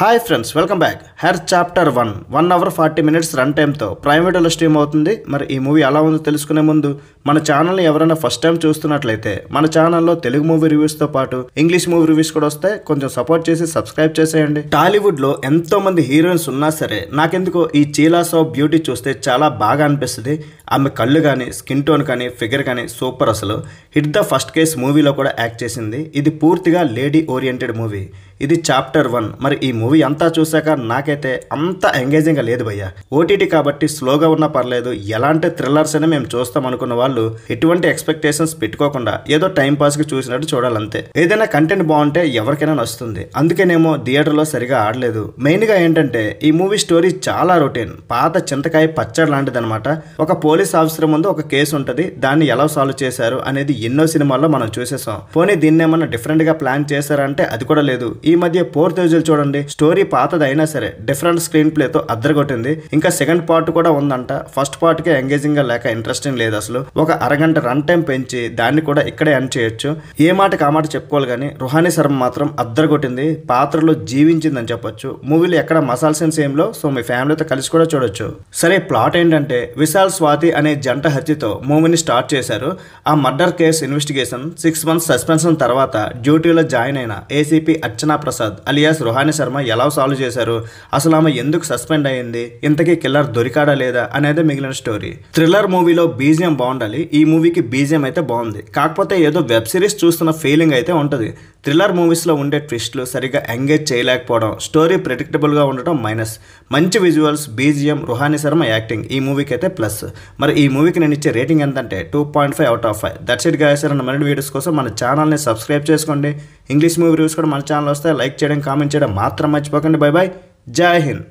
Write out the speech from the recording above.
hi friends welcome back her chapter one one hour forty minutes run టైమ్తో prime వీడియోలో stream అవుతుంది మరి ఈ మూవీ ఎలా ఉందో తెలుసుకునే ముందు మన ఛానల్ని ఎవరైనా ఫస్ట్ టైం చూస్తున్నట్లయితే మన ఛానల్లో తెలుగు మూవీ రివ్యూస్తో పాటు ఇంగ్లీష్ మూవీ రివ్యూస్ కూడా వస్తే కొంచెం సపోర్ట్ చేసి సబ్స్క్రైబ్ చేసేయండి టాలీవుడ్లో ఎంతో మంది హీరోయిన్స్ ఉన్నా సరే నాకెందుకో ఈ చీలాస్ ఆఫ్ బ్యూటీ చూస్తే చాలా బాగా అనిపిస్తుంది ఆమె కళ్ళు కానీ స్కిన్ టోన్ కానీ ఫిగర్ కానీ సూపర్ అసలు హిట్ ద ఫస్ట్ కేస్ మూవీలో కూడా యాక్ట్ చేసింది ఇది పూర్తిగా లేడీ ఓరియంటెడ్ మూవీ ఇది చాప్టర్ వన్ మరి ఈ మూవీ అంతా చూశాక నాకైతే అంత ఎంగేజింగ్గా లేదు భయ్య ఓటీటీ కాబట్టి స్లోగా ఉన్నా పర్లేదు ఎలాంటి థ్రిల్లర్స్ అయినా మేము చూస్తాం అనుకున్న వాళ్ళు ఎటువంటి ఎక్స్పెక్టేషన్స్ పెట్టుకోకుండా ఏదో టైం కి చూసినట్టు చూడాలంతే ఏదైనా కంటెంట్ బాగుంటే ఎవరికైనా నచ్చుతుంది అందుకేనేమో థియేటర్లో సరిగా ఆడలేదు మెయిన్గా ఏంటంటే ఈ మూవీ స్టోరీ చాలా రొటీన్ పాత చింతకాయ పచ్చడి లాంటిదనమాట ఒక పోలీస్ పోలీస్ ఆఫీసర్ ముందు ఒక కేసు ఉంటుంది దాన్ని ఎలా సాల్వ్ చేశారు అనేది ఎన్నో సినిమాల్లో మనం చూసేసాం పోనీ దీన్ని ఏమన్నా డిఫరెంట్ గా ప్లాన్ చేశారంటే అది కూడా లేదు ఈ మధ్య పోర్ తేజులు చూడండి స్టోరీ పాతదైనా సరే డిఫరెంట్ స్క్రీన్ ప్లే తో అద్దరగొట్టింది ఇంకా సెకండ్ పార్ట్ కూడా ఉందంట ఫస్ట్ పార్ట్ కి ఎంగేజింగ్ గా లేక ఇంట్రెస్టింగ్ లేదు అసలు ఒక అరగంట రన్ టైం పెంచి దాన్ని కూడా ఇక్కడే అన్ చేయొచ్చు ఏ మాటకి ఆ మాట చెప్పుకోవాలి కానీ రుహానీ శర్మ మాత్రం అద్దరగొట్టింది పాత్రలో జీవించిందని చెప్పొచ్చు మూవీలో ఎక్కడ మసాల్ సీన్స్ ఏంలో సో మీ ఫ్యామిలీతో కలిసి కూడా చూడొచ్చు సరే ప్లాట్ ఏంటంటే విశాల్ స్వాతి స్వాతి అనే జంట హత్యతో మూవీని స్టార్ట్ చేశారు ఆ murder case investigation six months suspension తర్వాత డ్యూటీలో జాయిన్ అయిన ఏసీపీ అర్చనా ప్రసాద్ అలియాస్ రుహాని శర్మ ఎలా సాల్వ్ చేశారు అసలు ఆమె ఎందుకు సస్పెండ్ అయింది ఇంతకీ కిల్లర్ దొరికాడా లేదా అనేది మిగిలిన స్టోరీ థ్రిల్లర్ మూవీలో బీజియం బాగుండాలి ఈ మూవీకి బీజియం అయితే బాగుంది కాకపోతే ఏదో వెబ్ సిరీస్ చూస్తున్న ఫీలింగ్ అయితే ఉంటుంది థ్రిల్లర్ మూవీస్లో ఉండే ట్విస్ట్లు సరిగా ఎంగేజ్ చేయలేకపోవడం స్టోరీ ప్రెడిక్టబుల్గా ఉండటం మైనస్ మంచి visuals BGM Ruhani Sharma acting ఈ మూవీకి అయితే ప్లస్ మరి ఈ మూవీకి నేను ఇచ్చే రేటింగ్ ఎంతంటే two point five out of five that's it guys అన్న మరిన్ని వీడియోస్ కోసం మన ఛానల్ని సబ్స్క్రైబ్ చేసుకోండి ఇంగ్లీష్ మూవీ రివ్యూస్ కూడా మన ఛానల్ వస్తే లైక్ చేయడం కామెంట్ చేయడం మాత్రం మర్చిపోకండి బై బై జై హింద్